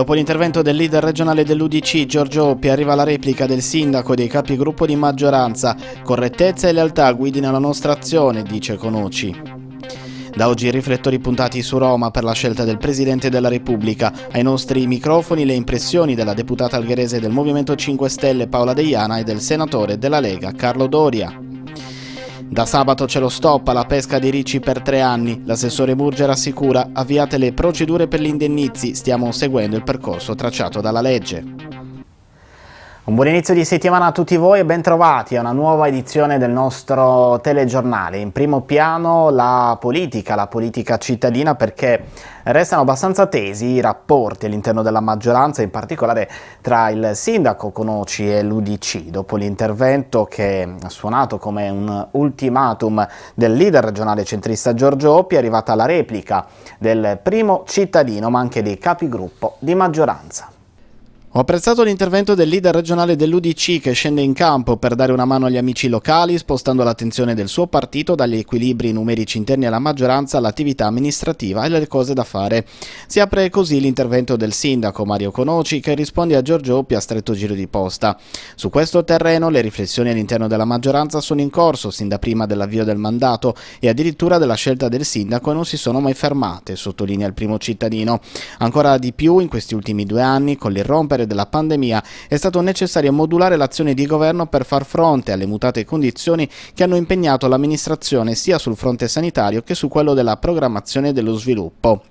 Dopo l'intervento del leader regionale dell'Udc, Giorgio Oppi, arriva la replica del sindaco e dei capigruppo di maggioranza. Correttezza e lealtà guidino la nostra azione, dice Conoci. Da oggi i riflettori puntati su Roma per la scelta del Presidente della Repubblica. Ai nostri microfoni le impressioni della deputata algherese del Movimento 5 Stelle Paola Deiana e del senatore della Lega Carlo Doria. Da sabato c'è lo stop alla pesca di ricci per tre anni. L'assessore Burger assicura avviate le procedure per gli indennizi, stiamo seguendo il percorso tracciato dalla legge. Un buon inizio di settimana a tutti voi e bentrovati a una nuova edizione del nostro telegiornale. In primo piano la politica, la politica cittadina perché restano abbastanza tesi i rapporti all'interno della maggioranza, in particolare tra il sindaco Conoci e l'Udc, dopo l'intervento che ha suonato come un ultimatum del leader regionale centrista Giorgio Oppi, è arrivata la replica del primo cittadino ma anche dei capigruppo di maggioranza. Ho apprezzato l'intervento del leader regionale dell'UDC che scende in campo per dare una mano agli amici locali, spostando l'attenzione del suo partito dagli equilibri numerici interni alla maggioranza all'attività amministrativa e alle cose da fare. Si apre così l'intervento del sindaco Mario Conoci che risponde a Giorgio Oppi a stretto giro di posta. Su questo terreno le riflessioni all'interno della maggioranza sono in corso sin da prima dell'avvio del mandato e addirittura della scelta del sindaco non si sono mai fermate, sottolinea il primo cittadino. Ancora di più in questi ultimi due anni con l'irrompere sanitaria della pandemia, è stato necessario modulare l'azione di governo per far fronte alle mutate condizioni che hanno impegnato l'amministrazione sia sul fronte sanitario che su quello della programmazione dello sviluppo.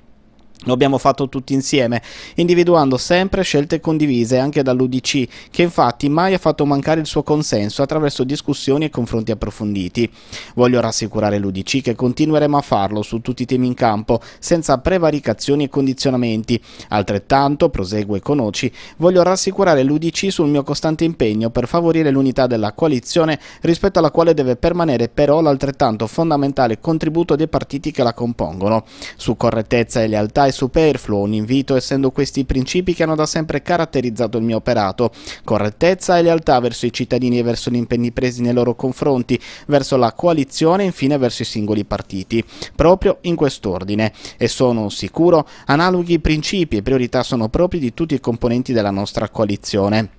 Lo abbiamo fatto tutti insieme, individuando sempre scelte condivise anche dall'UDC, che infatti mai ha fatto mancare il suo consenso attraverso discussioni e confronti approfonditi. Voglio rassicurare l'UDC che continueremo a farlo su tutti i temi in campo, senza prevaricazioni e condizionamenti. Altrettanto, prosegue Conoci, voglio rassicurare l'UDC sul mio costante impegno per favorire l'unità della coalizione rispetto alla quale deve permanere però l'altrettanto fondamentale contributo dei partiti che la compongono. Su correttezza e lealtà è superfluo, un invito essendo questi i principi che hanno da sempre caratterizzato il mio operato, correttezza e lealtà verso i cittadini e verso gli impegni presi nei loro confronti, verso la coalizione e infine verso i singoli partiti, proprio in quest'ordine. E sono sicuro analoghi principi e priorità sono propri di tutti i componenti della nostra coalizione.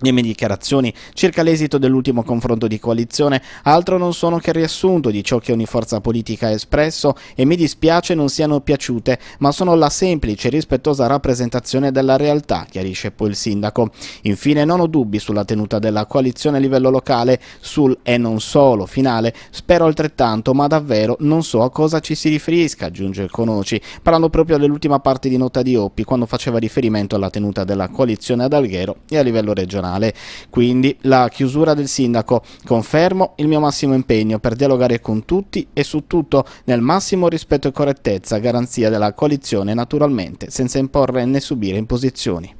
Le mie dichiarazioni circa l'esito dell'ultimo confronto di coalizione altro non sono che riassunto di ciò che ogni forza politica ha espresso e mi dispiace non siano piaciute, ma sono la semplice e rispettosa rappresentazione della realtà, chiarisce poi il sindaco. Infine non ho dubbi sulla tenuta della coalizione a livello locale, sul e non solo finale, spero altrettanto, ma davvero non so a cosa ci si riferisca, aggiunge il Conoci, parlando proprio dell'ultima parte di nota di Oppi quando faceva riferimento alla tenuta della coalizione ad Alghero e a livello regionale nazionale. Quindi la chiusura del sindaco. Confermo il mio massimo impegno per dialogare con tutti e su tutto nel massimo rispetto e correttezza, garanzia della coalizione naturalmente, senza imporre né subire imposizioni.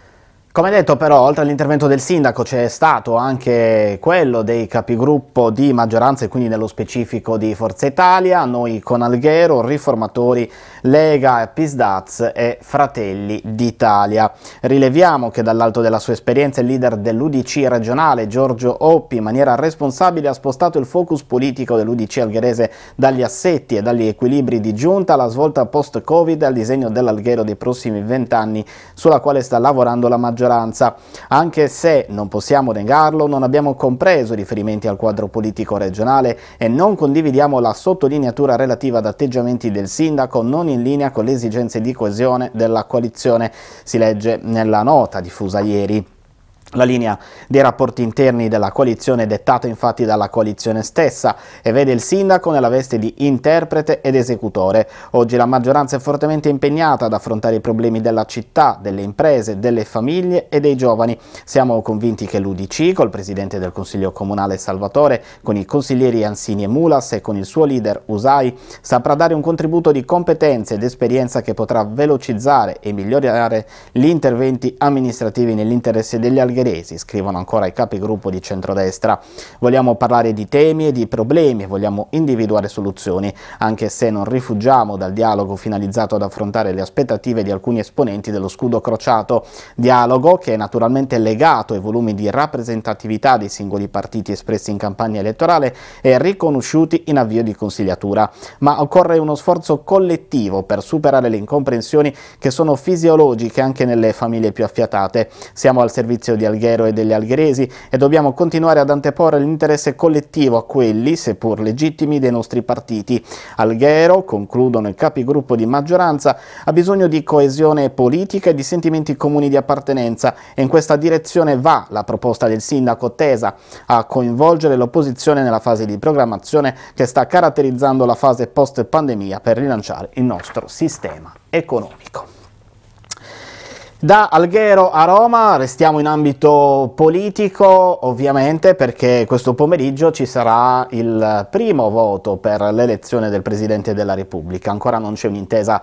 Come detto però, oltre all'intervento del sindaco c'è stato anche quello dei capigruppo di maggioranza e quindi nello specifico di Forza Italia, noi con Alghero, Riformatori, Lega, Pisdaz e Fratelli d'Italia. Rileviamo che dall'alto della sua esperienza il leader dell'UDC regionale Giorgio Oppi in maniera responsabile ha spostato il focus politico dell'UDC algherese dagli assetti e dagli equilibri di giunta alla svolta post-Covid al disegno dell'Alghero dei prossimi vent'anni sulla quale sta lavorando la maggioranza maggioranza, anche se, non possiamo negarlo, non abbiamo compreso i riferimenti al quadro politico regionale e non condividiamo la sottolineatura relativa ad atteggiamenti del sindaco non in linea con le esigenze di coesione della coalizione, si legge nella nota diffusa ieri. La linea dei rapporti interni della coalizione è dettata infatti dalla coalizione stessa e vede il sindaco nella veste di interprete ed esecutore. Oggi la maggioranza è fortemente impegnata ad affrontare i problemi della città, delle imprese, delle famiglie e dei giovani. Siamo convinti che l'Udc, col presidente del Consiglio Comunale Salvatore, con i consiglieri Ansini e Mulas e con il suo leader Usai, saprà dare un contributo di competenze ed esperienza che potrà velocizzare e migliorare gli interventi amministrativi nell'interesse degli algoritmi tedesi, scrivono ancora i capigruppo di centrodestra. Vogliamo parlare di temi e di problemi, vogliamo individuare soluzioni, anche se non rifugiamo dal dialogo finalizzato ad affrontare le aspettative di alcuni esponenti dello scudo crociato, dialogo che è naturalmente legato ai volumi di rappresentatività dei singoli partiti espressi in campagna elettorale e riconosciuti in avvio di consigliatura, ma occorre uno sforzo collettivo per superare le incomprensioni che sono fisiologiche anche nelle famiglie più affiatate. Siamo al servizio di Alghero e degli algheresi e dobbiamo continuare ad anteporre l'interesse collettivo a quelli, seppur legittimi, dei nostri partiti. Alghero, concludono i capigruppo di maggioranza, ha bisogno di coesione politica e di sentimenti comuni di appartenenza e in questa direzione va la proposta del sindaco Tesa a coinvolgere l'opposizione nella fase di programmazione che sta caratterizzando la fase post-pandemia per rilanciare il nostro sistema economico. Da Alghero a Roma restiamo in ambito politico ovviamente perché questo pomeriggio ci sarà il primo voto per l'elezione del Presidente della Repubblica, ancora non c'è un'intesa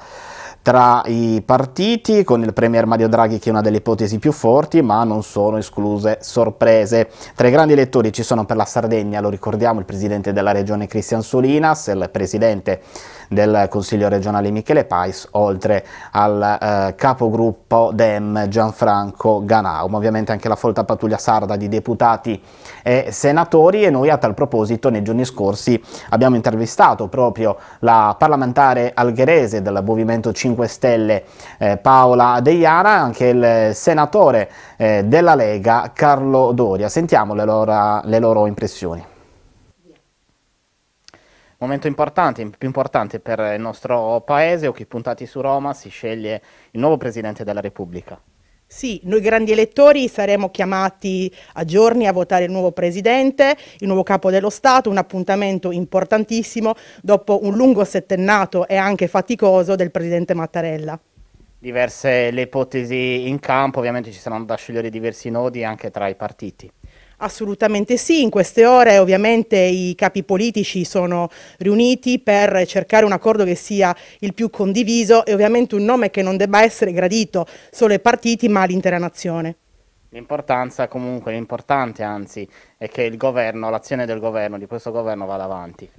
tra i partiti con il Premier Mario Draghi che è una delle ipotesi più forti ma non sono escluse sorprese. Tra i grandi elettori ci sono per la Sardegna, lo ricordiamo, il Presidente della Regione Cristian Solinas, il Presidente del Consiglio regionale Michele Pais, oltre al eh, capogruppo Dem Gianfranco Ganaum, ovviamente anche la folta pattuglia sarda di deputati e senatori e noi a tal proposito nei giorni scorsi abbiamo intervistato proprio la parlamentare algherese del Movimento 5 Stelle eh, Paola Deiana, anche il senatore eh, della Lega Carlo Doria. Sentiamo le loro, le loro impressioni momento importante, più importante per il nostro paese, occhi puntati su Roma, si sceglie il nuovo Presidente della Repubblica. Sì, noi grandi elettori saremo chiamati a giorni a votare il nuovo Presidente, il nuovo Capo dello Stato, un appuntamento importantissimo dopo un lungo settennato e anche faticoso del Presidente Mattarella. Diverse le ipotesi in campo, ovviamente ci saranno da scegliere diversi nodi anche tra i partiti. Assolutamente sì, in queste ore ovviamente i capi politici sono riuniti per cercare un accordo che sia il più condiviso e ovviamente un nome che non debba essere gradito solo ai partiti ma all'intera nazione. L'importanza comunque, l'importante anzi, è che il governo, l'azione del governo, di questo governo vada avanti.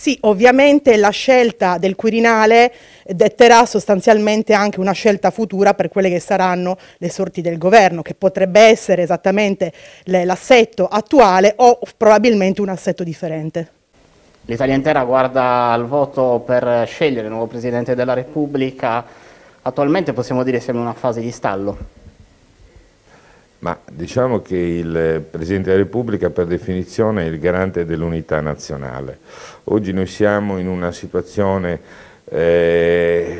Sì, ovviamente la scelta del Quirinale detterà sostanzialmente anche una scelta futura per quelle che saranno le sorti del governo, che potrebbe essere esattamente l'assetto attuale o probabilmente un assetto differente. L'Italia intera guarda al voto per scegliere il nuovo Presidente della Repubblica. Attualmente possiamo dire siamo in una fase di stallo. Ma diciamo che il eh, Presidente della Repubblica per definizione è il garante dell'unità nazionale. Oggi noi siamo in una situazione eh,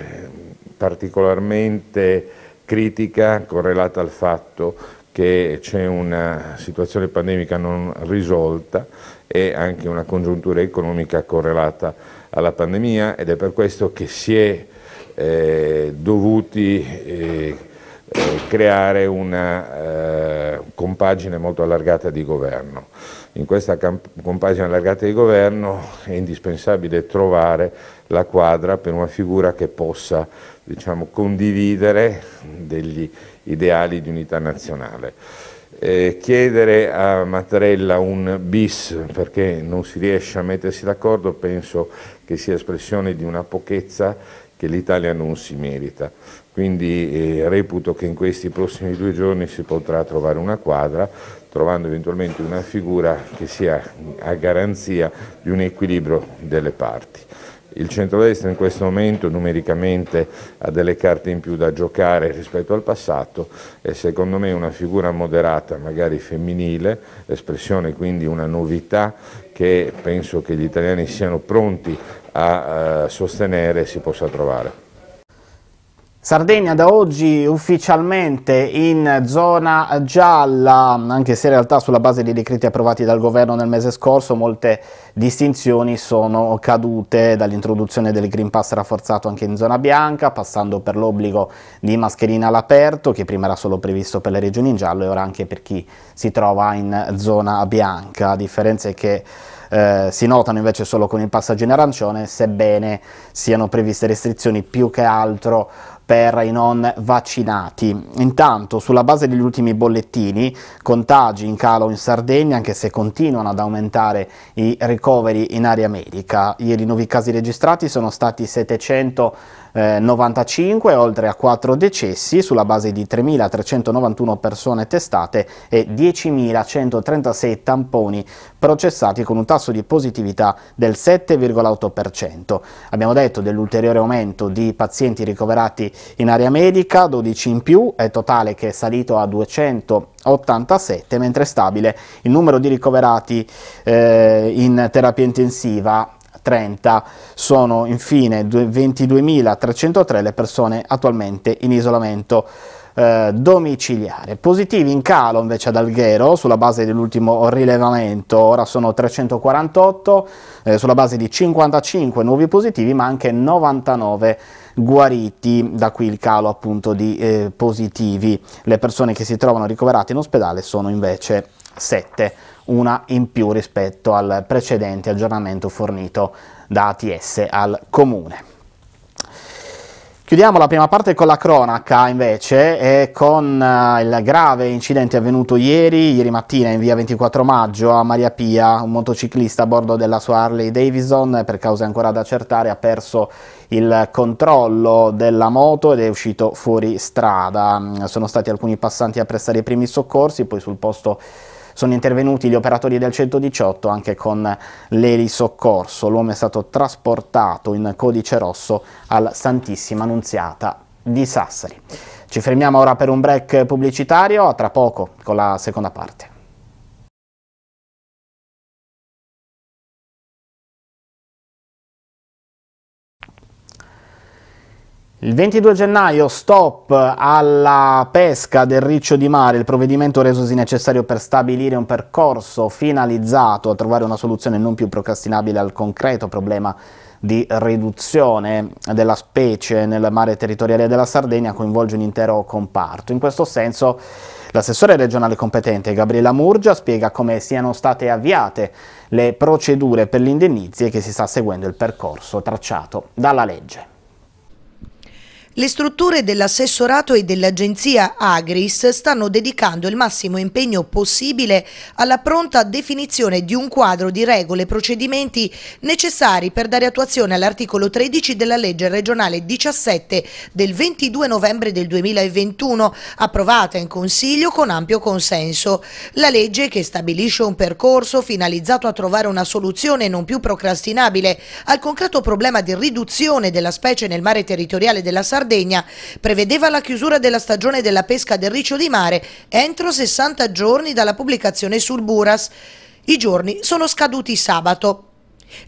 particolarmente critica correlata al fatto che c'è una situazione pandemica non risolta e anche una congiuntura economica correlata alla pandemia ed è per questo che si è eh, dovuti eh, creare una eh, compagine molto allargata di governo. In questa compagine allargata di governo è indispensabile trovare la quadra per una figura che possa diciamo, condividere degli ideali di unità nazionale. Eh, chiedere a Mattarella un bis perché non si riesce a mettersi d'accordo penso che sia espressione di una pochezza che l'Italia non si merita. Quindi eh, reputo che in questi prossimi due giorni si potrà trovare una quadra, trovando eventualmente una figura che sia a garanzia di un equilibrio delle parti. Il centrodestra in questo momento numericamente ha delle carte in più da giocare rispetto al passato e secondo me una figura moderata, magari femminile, espressione quindi una novità che penso che gli italiani siano pronti a eh, sostenere si possa trovare. Sardegna da oggi ufficialmente in zona gialla, anche se in realtà sulla base dei decreti approvati dal governo nel mese scorso molte distinzioni sono cadute dall'introduzione del Green Pass rafforzato anche in zona bianca, passando per l'obbligo di mascherina all'aperto, che prima era solo previsto per le regioni in giallo e ora anche per chi si trova in zona bianca. La differenza che eh, si notano invece solo con il passaggio in arancione, sebbene siano previste restrizioni più che altro per i non vaccinati. Intanto, sulla base degli ultimi bollettini, contagi in calo in Sardegna, anche se continuano ad aumentare i ricoveri in area medica. Ieri i nuovi casi registrati sono stati 700 eh, 95, oltre a 4 decessi sulla base di 3.391 persone testate e 10.136 tamponi processati con un tasso di positività del 7,8%. Abbiamo detto dell'ulteriore aumento di pazienti ricoverati in area medica, 12 in più, è totale che è salito a 287, mentre stabile il numero di ricoverati eh, in terapia intensiva 30. Sono infine 22.303 le persone attualmente in isolamento eh, domiciliare. Positivi in calo invece ad Alghero sulla base dell'ultimo rilevamento, ora sono 348 eh, sulla base di 55 nuovi positivi ma anche 99 guariti, da qui il calo appunto di eh, positivi. Le persone che si trovano ricoverate in ospedale sono invece 7 una in più rispetto al precedente aggiornamento fornito da ATS al comune. Chiudiamo la prima parte con la cronaca invece e con eh, il grave incidente avvenuto ieri, ieri mattina in via 24 maggio a Maria Pia, un motociclista a bordo della sua Harley Davidson per cause ancora da accertare ha perso il controllo della moto ed è uscito fuori strada. Mm, sono stati alcuni passanti a prestare i primi soccorsi, poi sul posto sono intervenuti gli operatori del 118 anche con l'elisoccorso. L'uomo è stato trasportato in codice rosso al Santissima Annunziata di Sassari. Ci fermiamo ora per un break pubblicitario, a tra poco con la seconda parte. Il 22 gennaio stop alla pesca del riccio di mare, il provvedimento resosi necessario per stabilire un percorso finalizzato a trovare una soluzione non più procrastinabile al concreto problema di riduzione della specie nel mare territoriale della Sardegna coinvolge un intero comparto. In questo senso l'assessore regionale competente Gabriella Murgia spiega come siano state avviate le procedure per l'indennizio e che si sta seguendo il percorso tracciato dalla legge. Le strutture dell'assessorato e dell'agenzia Agris stanno dedicando il massimo impegno possibile alla pronta definizione di un quadro di regole e procedimenti necessari per dare attuazione all'articolo 13 della legge regionale 17 del 22 novembre del 2021, approvata in Consiglio con ampio consenso. La legge che stabilisce un percorso finalizzato a trovare una soluzione non più procrastinabile al concreto problema di riduzione della specie nel mare territoriale della Sardegna Sardegna prevedeva la chiusura della stagione della pesca del riccio di mare entro 60 giorni dalla pubblicazione sul Buras. I giorni sono scaduti sabato.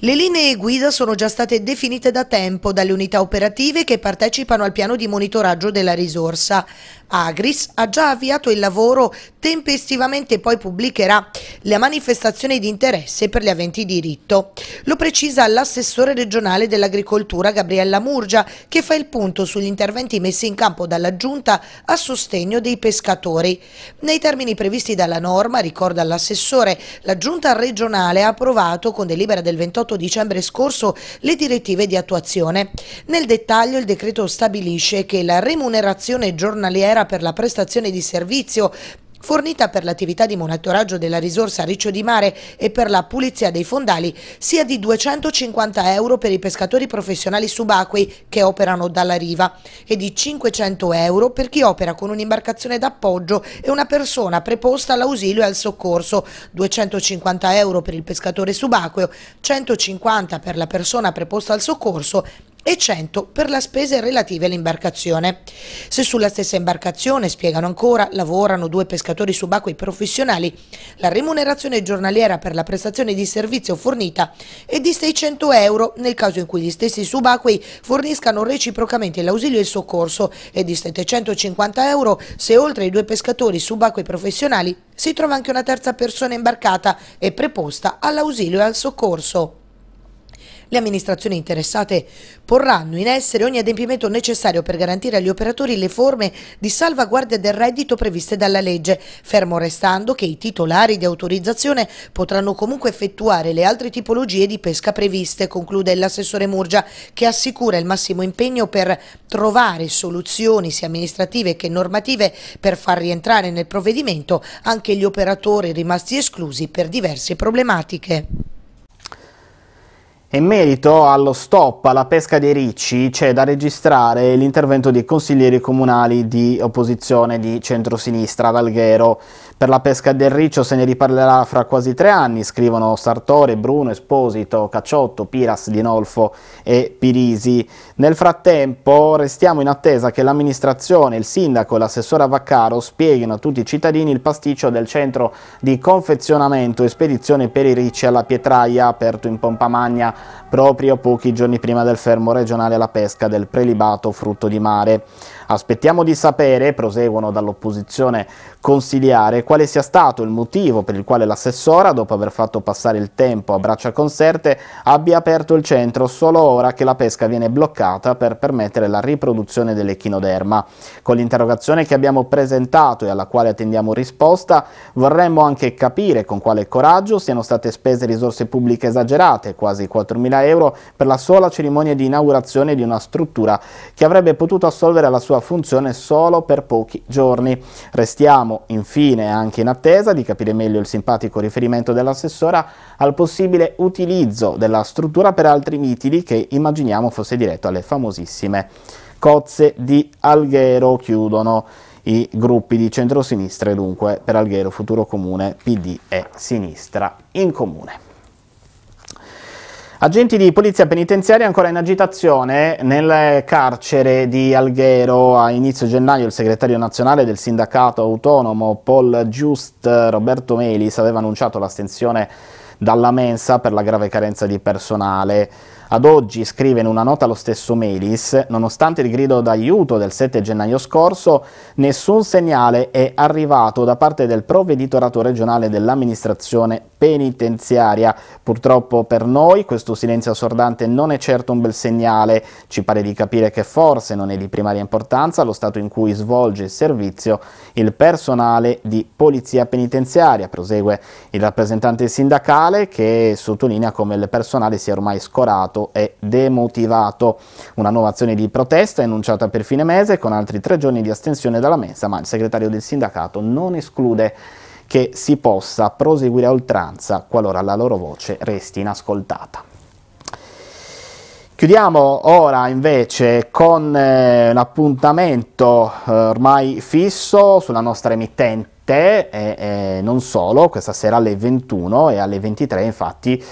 Le linee guida sono già state definite da tempo dalle unità operative che partecipano al piano di monitoraggio della risorsa. Agris ha già avviato il lavoro, tempestivamente poi pubblicherà la manifestazione di interesse per gli aventi diritto. Lo precisa l'assessore regionale dell'agricoltura Gabriella Murgia che fa il punto sugli interventi messi in campo dalla Giunta a sostegno dei pescatori. Nei termini previsti dalla norma, ricorda l'assessore, la Giunta regionale ha approvato con delibera del 28 dicembre scorso le direttive di attuazione. Nel dettaglio il decreto stabilisce che la remunerazione giornaliera Marghera per la prestazione di servizio fornita per l'attività di monitoraggio della risorsa Riccio di Mare e per la pulizia dei fondali, sia di 250 euro per i pescatori professionali subacquei che operano dalla riva e di 500 euro per chi opera con un'imbarcazione d'appoggio e una persona preposta all'ausilio e al soccorso, 250 euro per il pescatore subacqueo, 150 per la persona preposta al soccorso e 100 per le spese relative all'imbarcazione. Se sulla stessa imbarcazione, spiegano ancora, lavorano due pescatori subacquei professionali, la remunerazione giornaliera per la prestazione di servizio fornita è di 600 euro nel caso in cui gli stessi subacquei forniscano reciprocamente l'ausilio e il soccorso e di 750 euro se oltre ai due pescatori subacquei professionali si trova anche una terza persona imbarcata e preposta all'ausilio e al soccorso. Le amministrazioni interessate porranno in essere ogni adempimento necessario per garantire agli operatori le forme di salvaguardia del reddito previste dalla legge, fermo restando che i titolari di autorizzazione potranno comunque effettuare le altre tipologie di pesca previste, conclude l'assessore Murgia, che assicura il massimo impegno per trovare soluzioni sia amministrative che normative per far rientrare nel provvedimento anche gli operatori rimasti esclusi per diverse problematiche. In merito allo stop alla pesca dei ricci c'è da registrare l'intervento dei consiglieri comunali di opposizione di centrosinistra ad Alghero. Per la pesca del riccio se ne riparlerà fra quasi tre anni, scrivono Sartore, Bruno, Esposito, Cacciotto, Piras, Dinolfo e Pirisi. Nel frattempo restiamo in attesa che l'amministrazione, il sindaco e l'assessore Vaccaro spieghino a tutti i cittadini il pasticcio del centro di confezionamento e spedizione per i ricci alla Pietraia aperto in Pompa Pompamagna proprio pochi giorni prima del fermo regionale alla pesca del prelibato frutto di mare. Aspettiamo di sapere, proseguono dall'opposizione consiliare, quale sia stato il motivo per il quale l'assessora, dopo aver fatto passare il tempo a braccia concerte, abbia aperto il centro solo ora che la pesca viene bloccata per permettere la riproduzione dell'echinoderma. Con l'interrogazione che abbiamo presentato e alla quale attendiamo risposta, vorremmo anche capire con quale coraggio siano state spese risorse pubbliche esagerate, quasi 4.000 euro, per la sola cerimonia di inaugurazione di una struttura che avrebbe potuto assolvere la sua funzione solo per pochi giorni. Restiamo infine anche in attesa di capire meglio il simpatico riferimento dell'assessora al possibile utilizzo della struttura per altri mitili che immaginiamo fosse diretto alle famosissime cozze di Alghero chiudono i gruppi di centrosinistra e dunque per Alghero Futuro Comune, PD e Sinistra in Comune. Agenti di polizia penitenziaria ancora in agitazione nel carcere di Alghero. A inizio gennaio il segretario nazionale del sindacato autonomo Paul Giust Roberto Melis aveva annunciato l'astensione dalla mensa per la grave carenza di personale. Ad oggi, scrive in una nota lo stesso Melis, nonostante il grido d'aiuto del 7 gennaio scorso, nessun segnale è arrivato da parte del provveditorato regionale dell'amministrazione penitenziaria. Purtroppo per noi questo silenzio assordante non è certo un bel segnale, ci pare di capire che forse non è di primaria importanza lo stato in cui svolge il servizio il personale di polizia penitenziaria, prosegue il rappresentante sindacale che sottolinea come il personale sia ormai scorato motivato e demotivato. Una nuova azione di protesta è annunciata per fine mese con altri tre giorni di astensione dalla mensa, ma il segretario del sindacato non esclude che si possa proseguire a oltranza qualora la loro voce resti inascoltata. Chiudiamo ora invece con eh, un appuntamento eh, ormai fisso sulla nostra emittente e, eh, e eh, non solo, questa sera alle 21 e alle 23 infatti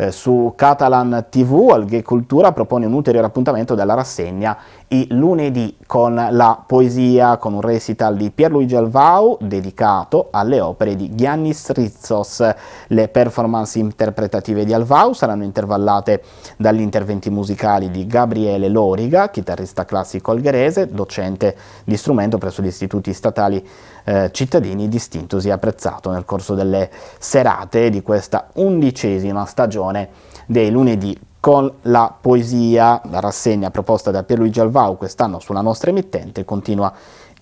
eh, su Catalan TV, Alghe Cultura propone un ulteriore appuntamento della rassegna i lunedì con la poesia, con un recital di Pierluigi Alvau dedicato alle opere di Giannis Rizzos. Le performance interpretative di Alvau saranno intervallate dagli interventi musicali di Gabriele Loriga, chitarrista classico algherese, docente di strumento presso gli istituti statali eh, cittadini, distintosi e apprezzato nel corso delle serate di questa undicesima stagione edizione dei lunedì con la poesia, la rassegna proposta da Pierluigi Alvau quest'anno sulla nostra emittente continua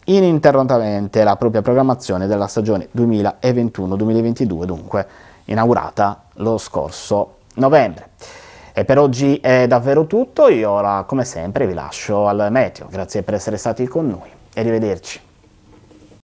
ininterrottamente la propria programmazione della stagione 2021-2022, dunque inaugurata lo scorso novembre. E per oggi è davvero tutto, io ora come sempre vi lascio al meteo, grazie per essere stati con noi e arrivederci.